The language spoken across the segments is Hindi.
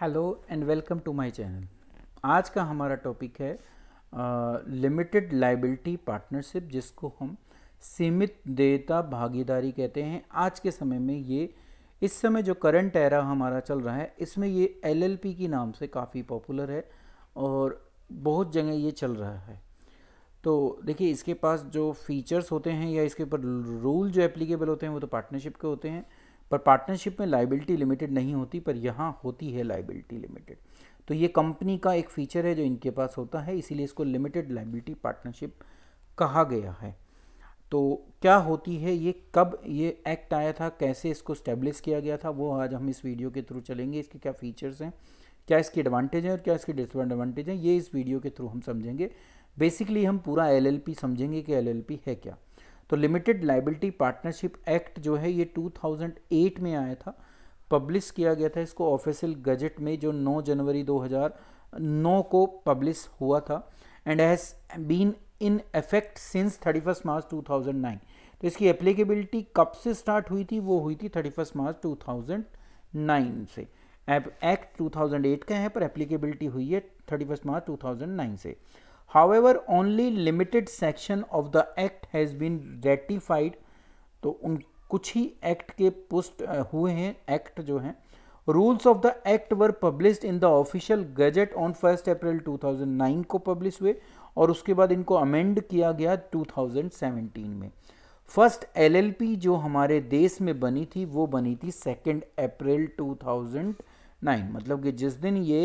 Hello and welcome to my channel आज का हमारा टॉपिक है लिमिटेड लाइबिलिटी पार्टनरशिप जिसको हम सीमित देयता भागीदारी कहते हैं आज के समय में ये इस समय जो करंट एरा हमारा चल रहा है इसमें ये एलएलपी के नाम से काफ़ी पॉपुलर है और बहुत जगह ये चल रहा है तो देखिए इसके पास जो फीचर्स होते हैं या इसके ऊपर रूल जो एप्लीकेबल होते हैं वो तो पार्टनरशिप के होते हैं पर पार्टनरशिप में लाइबिलिटी लिमिटेड नहीं होती पर यहाँ होती है लाइबिलिटी लिमिटेड तो ये कंपनी का एक फीचर है जो इनके पास होता है इसीलिए इसको लिमिटेड लाइबिलिटी पार्टनरशिप कहा गया है तो क्या होती है ये कब ये एक्ट आया था कैसे इसको स्टेब्लिश किया गया था वो आज हम इस वीडियो के थ्रू चलेंगे इसके क्या फीचर्स हैं क्या इसके एडवांटेज हैं और क्या इसके डिसएडवांटेज हैं ये इस वीडियो के थ्रू हम समझेंगे बेसिकली हम पूरा एलएलपी समझेंगे कि एलएलपी है क्या तो लिमिटेड लाइबिलिटी पार्टनरशिप एक्ट जो है ये 2008 में आया था पब्लिश किया गया था इसको ऑफिशियल गजट में जो 9 जनवरी 2009 को पब्लिश हुआ था and has been in effect since 31 March 2009 तो इसकी एप्लीकेबिलिटी कब से स्टार्ट हुई थी वो हुई थी 31 मार्च 2009 से एक्ट 2008 का है पर एप्लीकेबिलिटी हुई है 31 मार्च 2009 से However, only limited section of the act has been ratified. तो उन कुछ ही एक्ट के पुस्ट हुए हैं एक्ट जो हैं rules of the act were publish in the official gazette on first April 2009 को पब्लिश हुए और उसके बाद इनको अमेंड किया गया 2017 में फर्स्ट एलएलपी जो हमारे देश में बनी थी वो बनी थी सेकेंड अप्रैल 2009 मतलब कि जिस दिन ये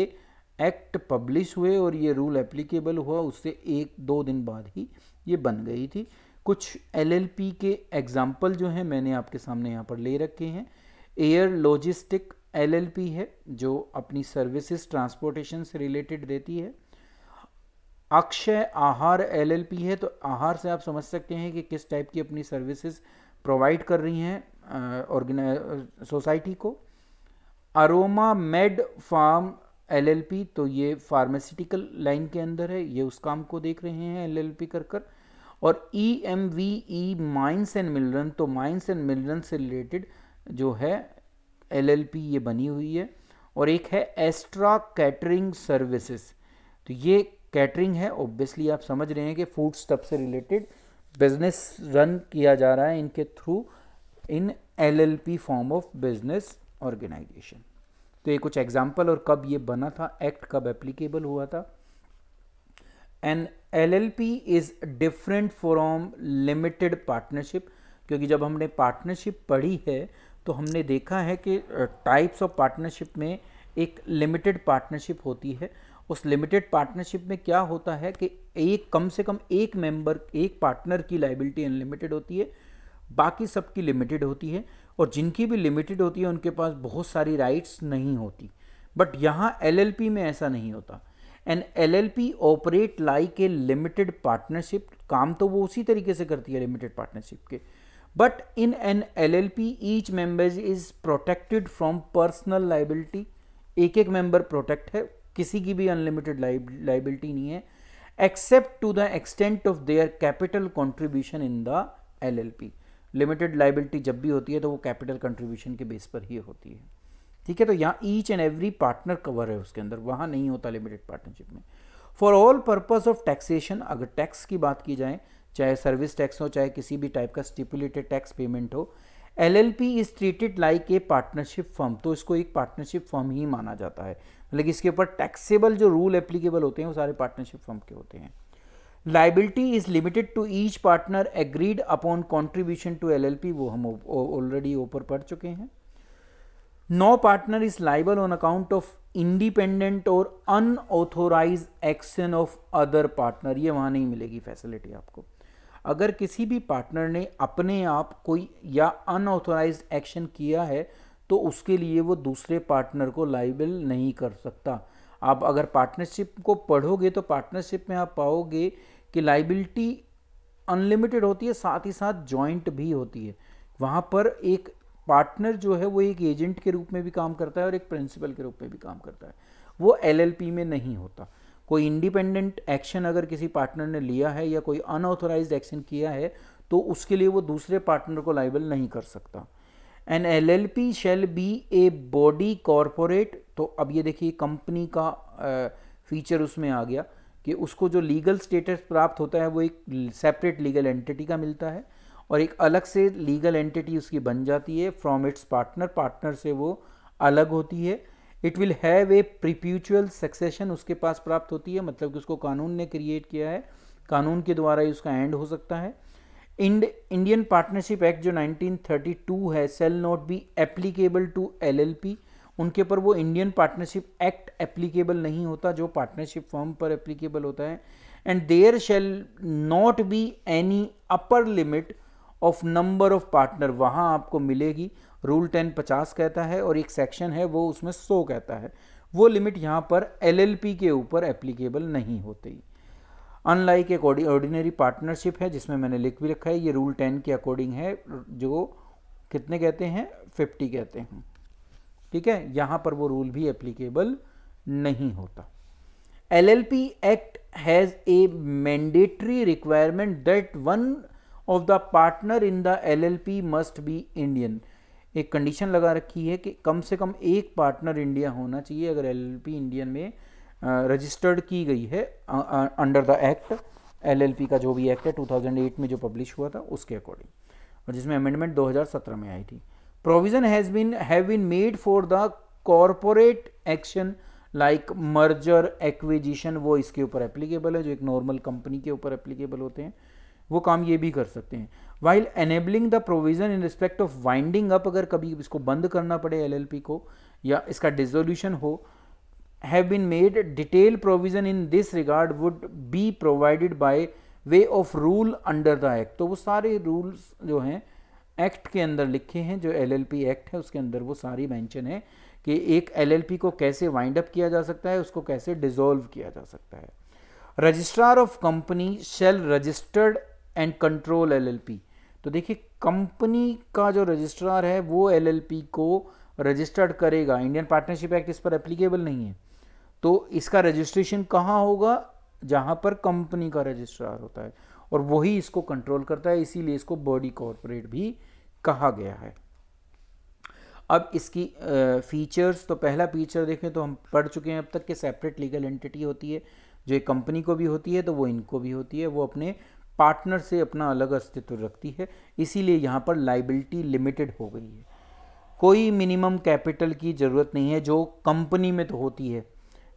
एक्ट पब्लिश हुए और ये रूल एप्लीकेबल हुआ उससे एक दो दिन बाद ही ये बन गई थी कुछ एलएलपी के एग्ज़ाम्पल जो हैं मैंने आपके सामने यहाँ पर ले रखे हैं एयर लॉजिस्टिक एलएलपी है जो अपनी सर्विसेज ट्रांसपोर्टेशन से रिलेटेड देती है अक्षय आहार एलएलपी है तो आहार से आप समझ सकते हैं कि किस टाइप की अपनी सर्विसेज प्रोवाइड कर रही हैं ऑर्गेनाइज सोसाइटी को अरोमा मेड फार्म एलएलपी तो ये फार्मास्यूटिकल लाइन के अंदर है ये उस काम को देख रहे हैं एलएलपी कर कर और E M V E minus and मिलरन तो माइंस एंड मिलरन से रिलेटेड जो है एलएलपी ये बनी हुई है और एक है एस्ट्रा कैटरिंग सर्विसेज तो ये कैटरिंग है ऑब्वियसली आप समझ रहे हैं कि फूड स्टफ से रिलेटेड बिजनेस रन किया जा रहा है इनके through in LLP form of business organisation तो ये कुछ एग्जाम्पल और कब ये बना था एक्ट कब एप्लीकेबल हुआ था and L L P is different from limited partnership क्योंकि जब हमने पार्टनरशिप पढ़ी है तो हमने देखा है कि टाइप्स ऑफ पार्टनरशिप में एक लिमिटेड पार्टनरशिप होती है उस लिमिटेड पार्टनरशिप में क्या होता है कि एक कम से कम एक मेंबर एक पार्टनर की लाइबिलिटी अनलिमिटेड होती है बाकी सबकी लिमिटेड होती है और जिनकी भी लिमिटेड होती है उनके पास बहुत सारी राइट्स नहीं होती बट यहाँ एल में ऐसा नहीं होता and L L P operate like a limited partnership काम तो वो उसी तरीके से करती है लिमिटेड पार्टनरशिप के but in an L L P each members is protected from personal liability एक एक मेंबर प्रोटेक्ट है किसी की भी अनलिमिटेड लाइबिलिटी नहीं है except to the extent of their capital contribution in the L L P limited liability जब भी होती है तो वो कैपिटल कंट्रीब्यूशन के बेस पर ही होती है ठीक है तो यहाँ each and every partner cover है उसके अंदर वहाँ नहीं होता लिमिटेड पार्टनरशिप में for all purpose of taxation अगर टैक्स की बात की जाए चाहे सर्विस टैक्स हो चाहे किसी भी टाइप का स्टिपुलेटेड टैक्स पेमेंट हो L L P is treated like a partnership firm तो इसको एक पार्टनरशिप फर्म ही माना जाता है मतलब इसके ऊपर टैक्सेबल जो रूल एप्लीकेबल होते हैं वो सारे पार्टनरशिप फर्म के होते हैं liability is limited to each partner agreed upon contribution to L वो हम ऑलरेडी ऊपर पढ़ चुके हैं no partner is liable on account of independent और unauthorised action of other partner ये वहाँ नहीं मिलेगी फैसिलिटी आपको अगर किसी भी पार्टनर ने अपने आप कोई या अनऑथोराइज एक्शन किया है तो उसके लिए वो दूसरे पार्टनर को लाइबल नहीं कर सकता आप अगर पार्टनरशिप को पढ़ोगे तो पार्टनरशिप में आप पाओगे कि लाइबिलिटी अनलिमिटेड होती है साथ ही साथ जॉइंट भी होती है वहाँ पर एक पार्टनर जो है वो एक एजेंट के रूप में भी काम करता है और एक प्रिंसिपल के रूप में भी काम करता है वो एलएलपी में नहीं होता कोई इंडिपेंडेंट एक्शन अगर किसी पार्टनर ने लिया है या कोई अनऑथोराइज एक्शन किया है तो उसके लिए वो दूसरे पार्टनर को लाइबल नहीं कर सकता an L L P shall be a body corporate तो अब ये देखिए कंपनी का फीचर उसमें आ गया कि उसको जो लीगल स्टेटस प्राप्त होता है वो एक सेपरेट लीगल एंटिटी का मिलता है और एक अलग से लीगल एंटिटी उसकी बन जाती है फ्रॉम इट्स पार्टनर पार्टनर से वो अलग होती है it will have a perpetual succession उसके पास प्राप्त होती है मतलब कि उसको कानून ने क्रिएट किया है कानून के द्वारा ही उसका एंड हो सकता है इंड इंडियन पार्टनरशिप एक्ट जो 1932 है shall not be applicable to LLP उनके पर वो इंडियन पार्टनरशिप एक्ट एप्लीकेबल नहीं होता जो पार्टनरशिप फॉर्म पर एप्लीकेबल होता है and there shall not be any upper limit of number of partner वहाँ आपको मिलेगी रूल टेन पचास कहता है और एक सेक्शन है वो उसमें सौ कहता है वो लिमिट यहाँ पर एल के ऊपर एप्लीकेबल नहीं होती अनलाइक एक ऑर्डिनरी पार्टनरशिप है जिसमें मैंने लिख भी रखा है ये रूल टेन के अकॉर्डिंग है जो कितने कहते हैं फिफ्टी कहते हैं ठीक है यहां पर वो रूल भी एप्लीकेबल नहीं होता L L P act has a mandatory requirement that one of the partner in the L L P must be Indian एक कंडीशन लगा रखी है कि कम से कम एक पार्टनर इंडिया होना चाहिए अगर एल एल पी इंडियन में रजिस्टर्ड की गई है अंडर द एक्ट एलएलपी का जो भी एक्ट है 2008 में जो पब्लिश हुआ था उसके अकॉर्डिंग और जिसमें अमेंडमेंट 2017 में आई थी provision has been have been made for the corporate action like merger acquisition वो इसके ऊपर एप्लीकेबल है जो एक नॉर्मल कंपनी के ऊपर एप्लीकेबल होते हैं वो काम ये भी कर सकते हैं while enabling the provision in respect of winding up अगर कभी इसको बंद करना पड़े एलएलपी को या इसका डिजोल्यूशन हो have been made detail provision in this regard would be provided by way of rule under the act तो वो सारे रूल्स जो हैं एक्ट के अंदर लिखे हैं जो एलएलपी एक्ट है उसके अंदर वो सारी मेंशन है कि एक एलएलपी को कैसे वाइंड अप किया जा सकता है उसको कैसे डिसॉल्व किया जा सकता है registrar of company shall registered and control LLP तो देखिए कंपनी का जो रजिस्ट्रार है वो एलएलपी को रजिस्टर्ड करेगा इंडियन पार्टनरशिप एक्ट इस पर एप्लीकेबल नहीं है तो इसका रजिस्ट्रेशन कहाँ होगा जहाँ पर कंपनी का रजिस्ट्रार होता है और वही इसको कंट्रोल करता है इसीलिए इसको बॉडी कॉरपोरेट भी कहा गया है अब इसकी फीचर्स तो पहला फीचर देखें तो हम पढ़ चुके हैं अब तक कि सेपरेट लीगल एंटिटी होती है जो एक कंपनी को भी होती है तो वो इनको भी होती है वो अपने पार्टनर से अपना अलग अस्तित्व रखती है इसीलिए यहाँ पर लाइबिलिटी लिमिटेड हो गई है कोई मिनिमम कैपिटल की ज़रूरत नहीं है जो कंपनी में तो होती है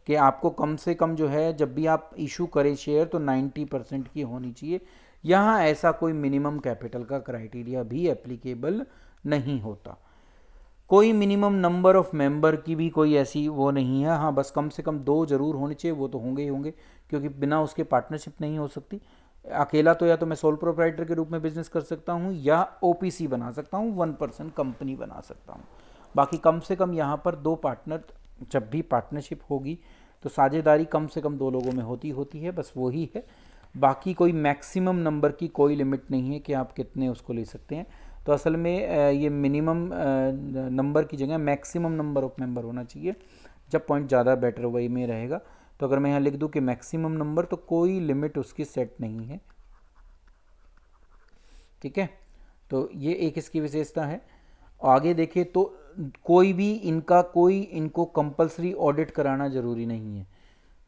कि आपको कम से कम जो है जब भी आप इशू करें शेयर तो 90 परसेंट की होनी चाहिए यहाँ ऐसा कोई मिनिमम कैपिटल का क्राइटेरिया भी एप्लीकेबल नहीं होता कोई मिनिमम नंबर ऑफ मेंबर की भी कोई ऐसी वो नहीं है हाँ बस कम से कम दो ज़रूर होने चाहिए वो तो होंगे ही होंगे क्योंकि बिना उसके पार्टनरशिप नहीं हो सकती अकेला तो या तो मैं सोल प्रोप्राइटर के रूप में बिजनेस कर सकता हूँ या ओ बना सकता हूँ वन परसेंट कंपनी बना सकता हूँ बाकी कम से कम यहाँ पर दो पार्टनर जब भी पार्टनरशिप होगी तो साझेदारी कम से कम दो लोगों में होती होती है बस वही है बाकी कोई मैक्सिमम नंबर की कोई लिमिट नहीं है कि आप कितने उसको ले सकते हैं तो असल में ये मिनिमम नंबर की जगह मैक्सिमम नंबर ऑफ मेंबर होना चाहिए जब पॉइंट ज़्यादा बेटर वही में रहेगा तो अगर मैं यहाँ लिख दूँ कि मैक्सिमम नंबर तो कोई लिमिट उसकी सेट नहीं है ठीक है तो ये एक इसकी विशेषता है आगे देखें तो कोई भी इनका कोई इनको कंपलसरी ऑडिट कराना ज़रूरी नहीं है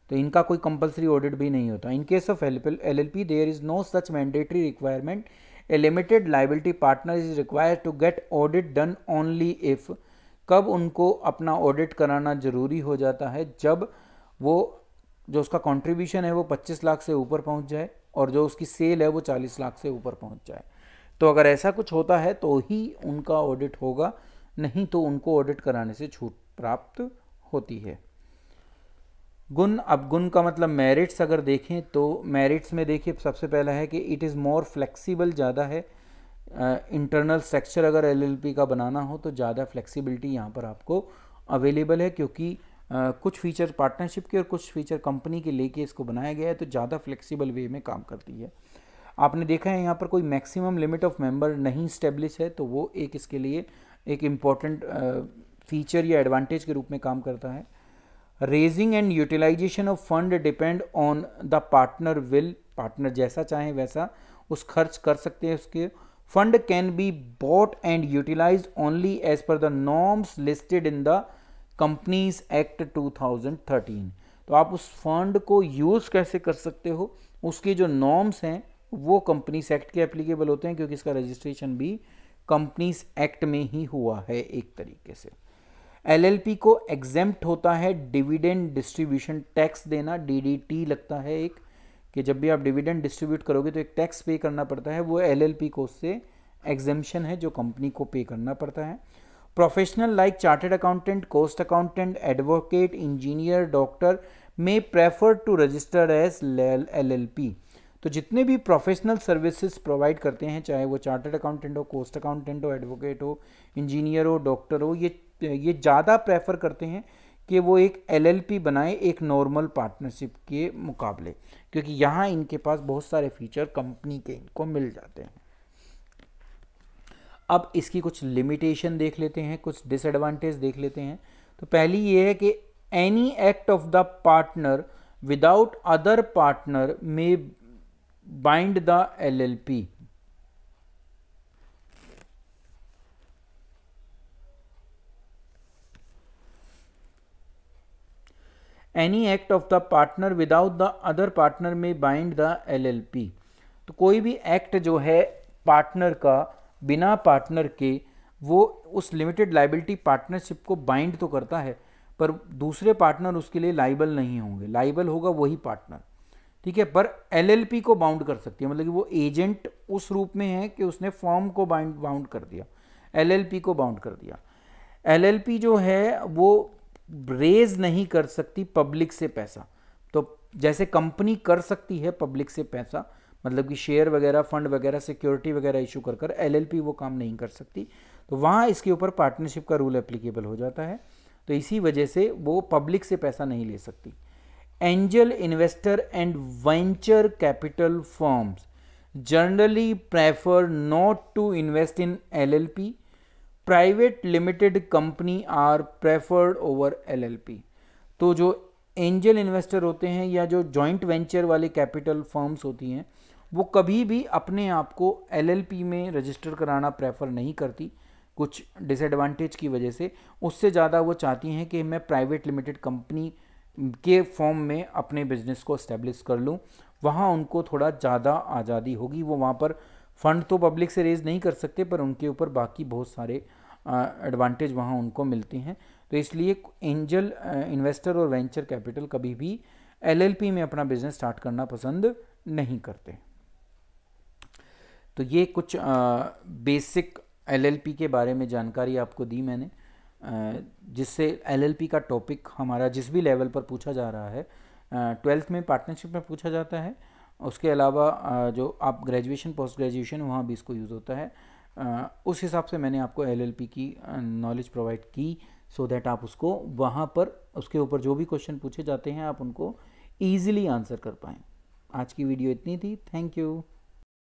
तो इनका कोई कंपलसरी ऑडिट भी नहीं होता in case of L L P there is no such mandatory requirement a limited liability partner is required to get audit done only if कब उनको अपना ऑडिट कराना ज़रूरी हो जाता है जब वो जो उसका कंट्रीब्यूशन है वो 25 लाख से ऊपर पहुंच जाए और जो उसकी सेल है वो 40 लाख से ऊपर पहुंच जाए तो अगर ऐसा कुछ होता है तो ही उनका ऑडिट होगा नहीं तो उनको ऑडिट कराने से छूट प्राप्त होती है गुण अब गुण का मतलब मेरिट्स अगर देखें तो मेरिट्स में देखिए सबसे पहला है कि इट इज़ मोर फ्लेक्सिबल ज़्यादा है इंटरनल स्ट्रक्चर अगर एलएलपी का बनाना हो तो ज़्यादा फ्लेक्सिबिलिटी यहाँ पर आपको अवेलेबल है क्योंकि Uh, कुछ फीचर पार्टनरशिप के और कुछ फीचर कंपनी के लेके इसको बनाया गया है तो ज़्यादा फ्लेक्सिबल वे में काम करती है आपने देखा है यहाँ पर कोई मैक्सिमम लिमिट ऑफ मेंबर नहीं स्टेब्लिश है तो वो एक इसके लिए एक इम्पॉर्टेंट फीचर या एडवांटेज के रूप में काम करता है raising and utilisation of fund depend on the partner will partner जैसा चाहे वैसा उस खर्च कर सकते हैं उसके fund can be bought and utilise only as per the norms listed in the companies act 2013 तो आप उस फंड को यूज़ कैसे कर सकते हो उसके जो नॉर्म्स हैं वो कंपनीज एक्ट के एप्लीकेबल होते हैं क्योंकि इसका रजिस्ट्रेशन भी कंपनीज एक्ट में ही हुआ है एक तरीके से एलएलपी को एग्जेम्प्ट होता है डिविडेंड डिस्ट्रीब्यूशन टैक्स देना डीडीटी लगता है एक कि जब भी आप डिविडेंड डिस्ट्रीब्यूट करोगे तो एक टैक्स पे करना पड़ता है वो एलएलपी को उससे एग्जेम्पशन है जो कंपनी को पे करना पड़ता है professional like chartered accountant cost accountant advocate engineer doctor may prefer to register as L L P तो जितने भी प्रोफेशनल सर्विसेज प्रोवाइड करते हैं चाहे वो चार्टर्ड अकाउंटेंट हो कोस्ट अकाउंटेंट हो एडवोकेट हो इंजीनियर हो डॉक्टर हो ये ये ज़्यादा प्रेफर करते हैं कि वो एक एलएलपी बनाए एक नॉर्मल पार्टनरशिप के मुकाबले क्योंकि यहाँ इनके पास बहुत सारे फीचर कंपनी के इनको मिल जाते हैं अब इसकी कुछ लिमिटेशन देख लेते हैं कुछ डिसएडवांटेज देख लेते हैं तो पहली ये है कि any act of the partner without other partner में bind the LLP. Any act of the partner without the other partner may bind the LLP. तो कोई भी एक्ट जो है पार्टनर का बिना पार्टनर के वो उस लिमिटेड लाइबिलिटी पार्टनरशिप को बाइंड तो करता है पर दूसरे पार्टनर उसके लिए लाइबल नहीं होंगे लाइबल होगा वही पार्टनर ठीक है पर एलएलपी को बाउंड कर सकती है मतलब कि वो एजेंट उस रूप में है कि उसने फॉर्म को बाइंड बाउंड कर दिया एलएलपी को बाउंड कर दिया एलएलपी जो है वो रेज नहीं कर सकती पब्लिक से पैसा तो जैसे कंपनी कर सकती है पब्लिक से पैसा मतलब कि शेयर वगैरह फंड वगैरह सिक्योरिटी वगैरह इशू कर कर एल वो काम नहीं कर सकती तो वहाँ इसके ऊपर पार्टनरशिप का रूल एप्लीकेबल हो जाता है तो इसी वजह से वो पब्लिक से पैसा नहीं ले सकती angel investor and venture capital firms generally prefer not to invest in L L P private limited company are preferred over L L P तो जो एंजल इन्वेस्टर होते हैं या जो जॉइंट वेंचर वाले कैपिटल फर्म्स होती हैं वो कभी भी अपने आप को एल एल पी में रजिस्टर कराना प्रेफर नहीं करती कुछ डिसएडवांटेज की वजह से उससे ज़्यादा वो चाहती हैं कि मैं प्राइवेट लिमिटेड कंपनी के फॉर्म में अपने बिजनेस को इस्टेब्लिश कर लूँ वहाँ उनको थोड़ा ज़्यादा आज़ादी होगी वो वहाँ पर फ़ंड तो पब्लिक से रेज़ नहीं कर सकते पर उनके ऊपर बाकी बहुत सारे एडवांटेज वहाँ उनको मिलते हैं तो इसलिए एंजल इन्वेस्टर और वेंचर कैपिटल कभी भी एलएलपी में अपना बिजनेस स्टार्ट करना पसंद नहीं करते तो ये कुछ आ, बेसिक एलएलपी के बारे में जानकारी आपको दी मैंने जिससे एलएलपी का टॉपिक हमारा जिस भी लेवल पर पूछा जा रहा है ट्वेल्थ में पार्टनरशिप में पूछा जाता है उसके अलावा जो आप ग्रेजुएशन पोस्ट ग्रेजुएशन वहाँ भी इसको यूज़ होता है उस हिसाब से मैंने आपको एलएलपी की नॉलेज प्रोवाइड की सो दैट आप उसको वहाँ पर उसके ऊपर जो भी क्वेश्चन पूछे जाते हैं आप उनको ईजिली आंसर कर पाएँ आज की वीडियो इतनी थी थैंक यू